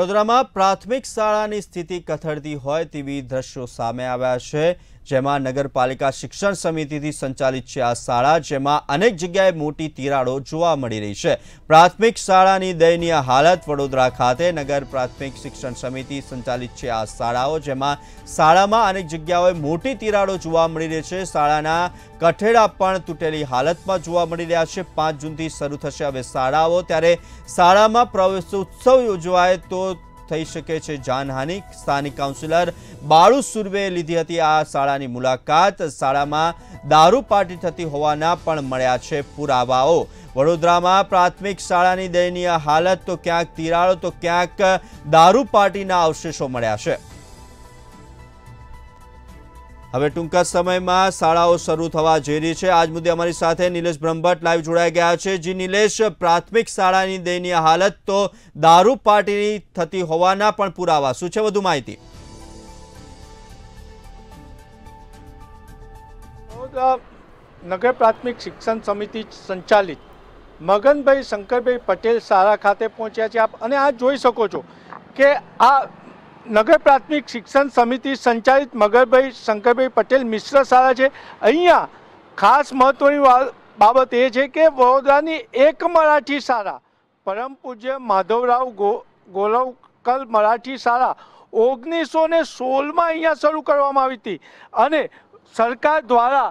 વડોદરામાં પ્રાથમિક શાળાની સ્થિતિ કથળતી હોય તેવી દ્રશ્યો સામે આવ્યા છે જેમાં નગરપાલિકા શિક્ષણ સમિતિથી સંચાલિત છે આ શાળા જેમાં અનેક જગ્યાએ મોટી તિરાડો જોવા મળી રહી છે પ્રાથમિક શાળાની દયનીય હાલત વડોદરા ખાતે નગર પ્રાથમિક શિક્ષણ સમિતિ સંચાલિત છે આ શાળાઓ જેમાં શાળામાં અનેક જગ્યાઓએ મોટી તિરાડો જોવા મળી રહી છે શાળાના કઠેડા પણ તૂટેલી હાલતમાં જોવા મળી રહ્યા છે પાંચ જૂનથી શરૂ થશે હવે શાળાઓ ત્યારે શાળામાં પ્રવેશોત્સવ યોજવાય તો સહી શકે છે જાનહાનિક સ્થાનિક કાઉન્સિલર બારુ survey લીધી હતી આ શાળાની મુલાકાત શાળામાં दारू પાર્ટી થતી હોવાના પણ મળ્યા છે પુરાવાઓ વડોદરામાં પ્રાથમિક શાળાની દયનીય હાલત તો ક્યાંક તિરાડો તો ક્યાંક दारू પાર્ટીના અવશેષો મળ્યા છે હવે ટૂંકા સમયમાં શાળાઓ શરૂ થવા જઈ રહી છે આજ મુદ્દે અમારી સાથે નિલેશ બ્રહ્મભટ્ટ લાઈવ જોડાઈ ગયા છે જી નિલેશ પ્રાથમિક શાળાની દયનીય હાલત તો દારૂ પાર્ટીની થતી હોવાના પણ પુરાવા શું છે વધુ માહિતી નગર પ્રાથમિક શિક્ષણ સમિતિ સંચાલિત મગનભાઈ શંકરભાઈ પટેલ શાળા ખાતે પહોંચ્યા છે આપ અને આ જોઈ શકો છો કે આ નગર પ્રાથમિક શિક્ષણ સમિતિ સંચાલિત મગરભાઈ શંકરભાઈ પટેલ મિશ્ર શાળા છે અહીંયા ખાસ મહત્ત્વની બાબત એ છે કે વડોદરાની એક મરાઠી શાળા પરમ પૂજ્ય માધવરાવ ગો ગોલવકલ મરાઠી શાળા ઓગણીસો ને સોળમાં અહીંયા શરૂ કરવામાં આવી હતી અને સરકાર દ્વારા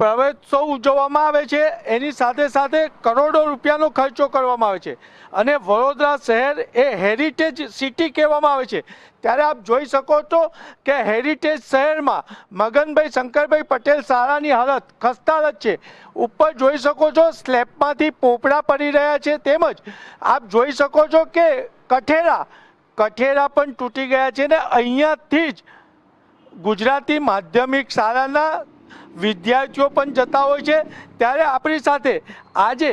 પ્રવેશોત્સવ ઉજવવામાં આવે છે એની સાથે સાથે કરોડો રૂપિયાનો ખર્ચો કરવામાં આવે છે અને વડોદરા શહેર એ હેરિટેજ સિટી કહેવામાં આવે છે ત્યારે આપ જોઈ શકો છો કે હેરિટેજ શહેરમાં મગનભાઈ શંકરભાઈ પટેલ શાળાની હાલત ખસ્તાલત છે ઉપર જોઈ શકો છો સ્લેબમાંથી પોપડા પડી રહ્યા છે તેમજ આપ જોઈ શકો છો કે કઠેરા કઠેરા પણ તૂટી ગયા છે ને અહીંયાથી જ ગુજરાતી માધ્યમિક શાળાના વિદ્યાર્થીઓ પણ જતા હોય છે ત્યારે આપણી સાથે આજે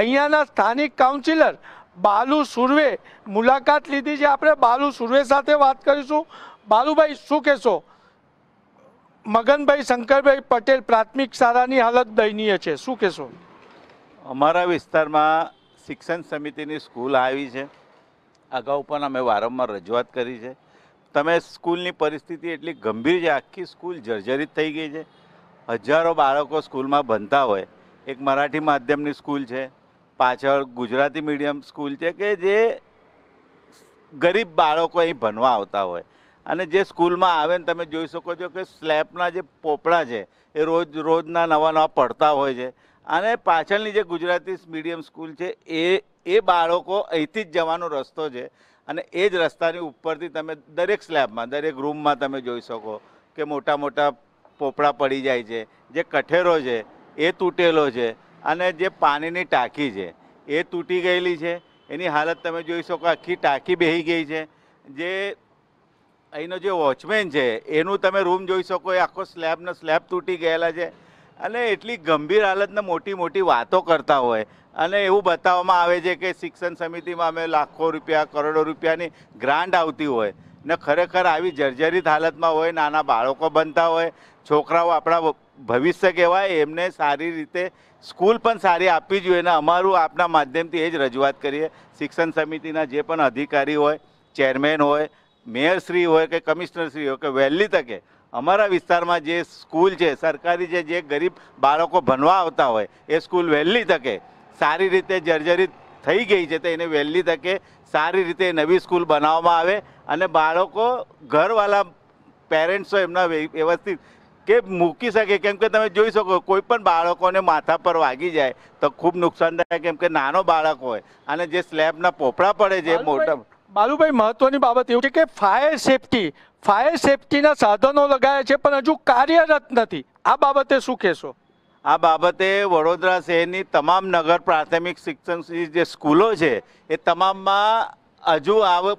અહીંયાના સ્થાનિક કાઉન્સિલર બાલુ સુરવે મુલાકાત લીધી છે આપણે બાલુ સુરવે સાથે વાત કરીશું બાલુભાઈ શું કહેશો મગનભાઈ શંકરભાઈ પટેલ પ્રાથમિક શાળાની હાલત દયનીય છે શું કહેશો અમારા વિસ્તારમાં શિક્ષણ સમિતિની સ્કૂલ આવી છે અગાઉ પણ અમે વારંવાર રજૂઆત કરી છે તમે સ્કૂલની પરિસ્થિતિ એટલી ગંભીર છે આખી સ્કૂલ જર્જરિત થઈ ગઈ છે હજારો બાળકો સ્કૂલમાં ભણતા હોય એક મરાઠી માધ્યમની સ્કૂલ છે પાછળ ગુજરાતી મીડિયમ સ્કૂલ છે કે જે ગરીબ બાળકો અહીં ભણવા આવતા હોય અને જે સ્કૂલમાં આવે ને તમે જોઈ શકો છો કે સ્લેબના જે પોપડા છે એ રોજ રોજના નવા નવા પડતા હોય છે અને પાછળની જે ગુજરાતી મીડિયમ સ્કૂલ છે એ એ બાળકો અહીંથી જ જવાનો રસ્તો છે અને એ જ રસ્તાની ઉપરથી તમે દરેક સ્લેબમાં દરેક રૂમમાં તમે જોઈ શકો કે મોટા મોટા પોપડા પડી જાય છે જે કઠેરો છે એ તૂટેલો છે અને જે પાણીની ટાંકી છે એ તૂટી ગયેલી છે એની હાલત તમે જોઈ શકો આખી ટાંકી બેહી ગઈ છે જે અહીંનો જે વોચમેન છે એનું તમે રૂમ જોઈ શકો એ આખો સ્લેબનો સ્લેબ તૂટી ગયેલા છે અને એટલી ગંભીર હાલતને મોટી મોટી વાતો કરતા હોય અને એવું બતાવવામાં આવે છે કે શિક્ષણ સમિતિમાં અમે લાખો રૂપિયા કરોડો રૂપિયાની ગ્રાન્ટ આવતી હોય ને ખરેખર આવી જર્જરિત હાલતમાં હોય નાના બાળકો બનતા હોય છોકરાઓ આપણા ભવિષ્ય કહેવાય એમને સારી રીતે સ્કૂલ પણ સારી આપવી જોઈએ અને અમારું આપના માધ્યમથી એ જ રજૂઆત કરીએ શિક્ષણ સમિતિના જે પણ અધિકારી હોય ચેરમેન હોય મેયર શ્રી હોય કે કમિશનરશ્રી હોય કે વહેલી તકે અમારા વિસ્તારમાં જે સ્કૂલ છે સરકારી છે જે ગરીબ બાળકો ભણવા આવતા હોય એ સ્કૂલ વહેલી તકે સારી રીતે જર્જરિત થઈ ગઈ છે તો એને વહેલી તકે સારી રીતે નવી સ્કૂલ બનાવવામાં આવે અને બાળકો ઘરવાળા પેરેન્ટ્સો એમના વ્યવસ્થિત કે મૂકી શકે કેમ કે તમે જોઈ શકો કોઈ પણ બાળકોને માથા પર વાગી જાય તો ખૂબ નુકસાનદાયક કેમ કે નાનો બાળક હોય અને જે સ્લેબના પોપડા પડે છે મોટા બાલુભાઈ મહત્વની બાબત એવું છે કે ફાયર સેફટી ફાયર સેફટીના સાધનો લગાયા છે પણ હજુ કાર્યરત નથી આ બાબતે શું કહેશો આ બાબતે વડોદરા શહેરની તમામ નગર પ્રાથમિક શિક્ષણ જે સ્કૂલો છે એ તમામમાં હજુ આવ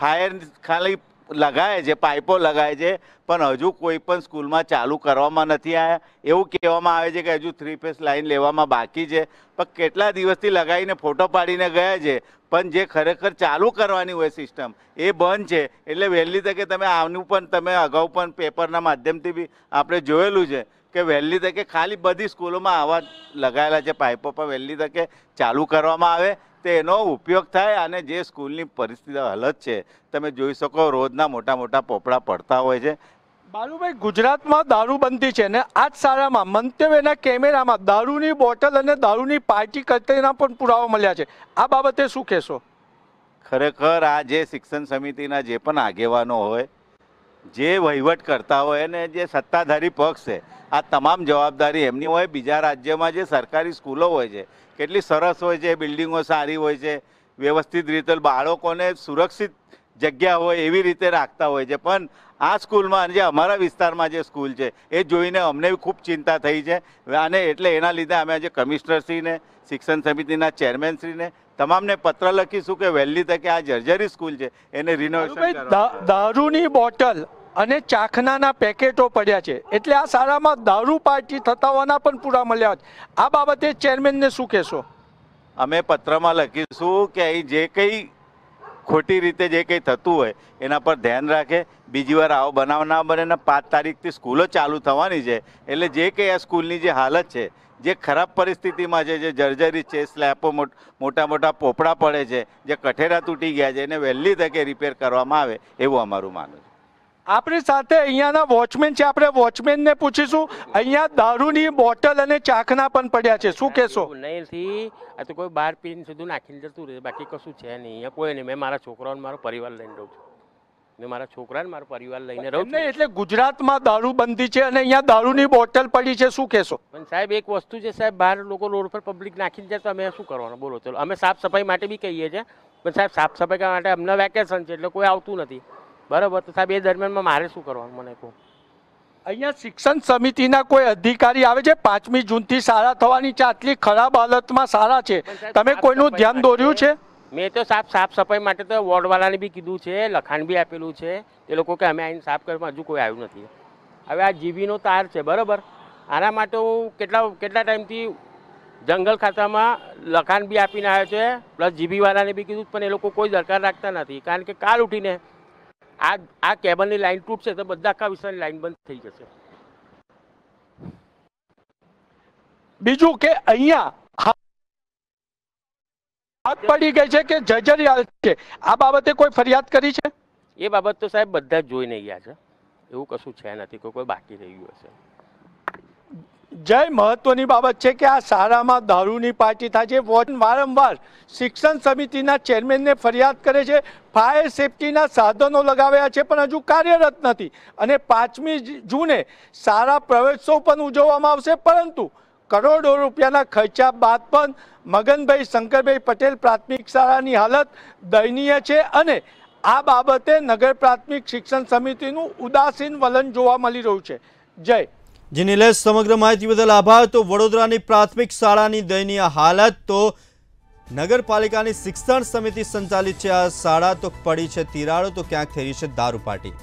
ફાયર ખાલી લગાવે છે પાઇપો લગાવે છે પણ હજુ કોઈ પણ સ્કૂલમાં ચાલુ કરવામાં નથી આવ્યા એવું કહેવામાં આવે છે કે હજુ થ્રી ફેસ લાઇન લેવામાં બાકી છે પણ કેટલા દિવસથી લગાવીને ફોટો પાડીને ગયા છે પણ જે ખરેખર ચાલુ કરવાની હોય સિસ્ટમ એ બંધ છે એટલે વહેલી તકે તમે આનું પણ તમે અગાઉ પણ પેપરના માધ્યમથી બી આપણે જોયેલું છે કે વહેલી તકે ખાલી બધી સ્કૂલોમાં આવા લગાયેલા છે પાઇપો પણ વહેલી તકે ચાલુ કરવામાં આવે તેનો ઉપયોગ થાય અને જે સ્કૂલની પરિસ્થિતિ હલત છે તમે જોઈ શકો રોજના મોટા મોટા પોપડા પડતા હોય છે બાલુભાઈ ગુજરાતમાં દારૂબંધી છે ને આ જ શાળામાં મંતવ્યના કેમેરામાં દારૂની બોટલ અને દારૂની પાર્ટી કરતાના પણ પુરાવા મળ્યા છે આ બાબતે શું કહેશો ખરેખર આ જે શિક્ષણ સમિતિના જે પણ આગેવાનો હોય જે વહીવટ કરતા હોય અને જે સત્તાધારી પક્ષ છે આ તમામ જવાબદારી એમની હોય બીજા રાજ્યમાં જે સરકારી સ્કૂલો હોય છે કેટલી સરસ હોય છે બિલ્ડિંગો સારી હોય છે વ્યવસ્થિત રીતે બાળકોને સુરક્ષિત જગ્યા હોય એવી રીતે રાખતા હોય છે પણ આ સ્કૂલમાં જે અમારા વિસ્તારમાં જે સ્કૂલ છે એ જોઈને અમને ખૂબ ચિંતા થઈ છે અને એટલે એના લીધે અમે આજે કમિશનરશ્રીને શિક્ષણ સમિતિના ચેરમેનશ્રીને તમામને પત્ર લખીશું કે વહેલી તકે આ જર્જરી સ્કૂલ છે એને રિનોવેશન દારૂની બોટલ અને ચાખનાના પેકેટો પડ્યા છે એટલે આ શાળામાં દારૂ પાર્ટી થતા હોવાના પણ પૂરા મળ્યા છે આ બાબતે ચેરમેનને શું કહેશો અમે પત્રમાં લખીશું કે અહીં જે કંઈ ખોટી રીતે જે કંઈ થતું હોય એના પર ધ્યાન રાખે બીજી વાર આવો બનાવ ના બને પાંચ તારીખથી સ્કૂલો ચાલુ થવાની છે એટલે જે કંઈ આ સ્કૂલની જે હાલત છે જે ખરાબ પરિસ્થિતિમાં છે જે જર્જરી છે સ્લેપો મોટા મોટા પોપડા પડે છે જે કઠેરા તૂટી ગયા છે એને વહેલી તકે રિપેર કરવામાં આવે એવું અમારું માનું છે આપણી સાથે અહીંયાના વોચમેન છે આપણે વોચમેનને પૂછીશું અહીંયા દારૂની બોટલ અને ચાખના પણ પડ્યા છે શું કહેશો નહીંથી આ તો કોઈ બાર પીન સુધી નાખીને જતું રહે બાકી કશું છે નહીં અહીંયા કોઈ નહીં મેં મારા છોકરાઓને મારો પરિવાર લઈને દઉં છું મેં મારા છોકરાને મારો પરિવાર લઈને રહું નહીં એટલે ગુજરાતમાં દારૂ બંધી છે અને અહીંયા દારૂની બોટલ પડી છે શું કહેશો પણ સાહેબ એક વસ્તુ છે સાહેબ બહાર લોકો રોડ પર પબ્લિક નાખી જાય તો અમે શું કરવાનું બોલો ચલો અમે સાફ સફાઈ માટે બી કહીએ છીએ પણ સાહેબ સાફ સફાઈ કરવા માટે અમને વેકેશન છે એટલે કોઈ આવતું નથી બરાબર તો સાહેબ એ દરમિયાનમાં મારે શું કરવાનું મને કહું અહીંયા શિક્ષણ સમિતિના કોઈ અધિકારી આવે છે પાંચમી જૂનથી સારા થવાની છે આટલી ખરાબ હાલતમાં સારા છે તમે કોઈનું ધ્યાન દોર્યું છે મેં તો સાફ સાફ સફાઈ માટે તો વોર્ડવાળાને બી કીધું છે લખાણ બી આપેલું છે એ લોકો કે અમે આવીને સાફ કરવા હજુ કોઈ આવ્યું નથી હવે આ જીબીનો તાર છે બરાબર આના માટે હું કેટલા કેટલા ટાઈમથી જંગલ ખાતામાં લખાણ બી આપીને આવ્યો છે પ્લસ જીબીવાળાને બી કીધું પણ એ લોકો કોઈ દરકાર રાખતા નથી કારણ કે કાલ ઉઠીને આ આ કેબલની લાઈન તૂટશે તો બધા આખા વિસ્તારની લાઇન બંધ થઈ જશે બીજું કે અહીંયા રાત પડી ગઈ છે કે જર્જરિયાલ છે આ બાબતે કોઈ ફરિયાદ કરી છે એ બાબત તો સાહેબ બધા જ જોઈને ગયા છે એવું કશું છે નથી કોઈ કોઈ બાકી રહી ગયું હશે જય મહત્વની બાબત છે કે આ શાળામાં દારૂની પાર્ટી થાય છે વારંવાર શિક્ષણ સમિતિના ચેરમેનને ફરિયાદ કરે છે ફાયર સેફટીના સાધનો લગાવ્યા છે પણ હજુ કાર્યરત નથી અને પાંચમી જૂને શાળા પ્રવેશો પણ ઉજવવામાં આવશે પરંતુ કરોડો રૂપિયાના ખર્ચા બાદ પણ મગનભાઈ શંકરભાઈ પટેલ પ્રાથમિક શાળાની હાલત દયનીય છે અને આ બાબતે નગર પ્રાથમિક શિક્ષણ સમિતિનું ઉદાસીન વલણ જોવા મળી રહ્યું છે જય જી નિલેશ સમગ્ર માહિતી બદલ આભાર તો વડોદરાની પ્રાથમિક શાળાની દયનીય હાલત તો નગરપાલિકાની શિક્ષણ સમિતિ સંચાલિત છે આ શાળા તો પડી છે તિરાડો તો ક્યાંક થઈ છે દારૂ પાટી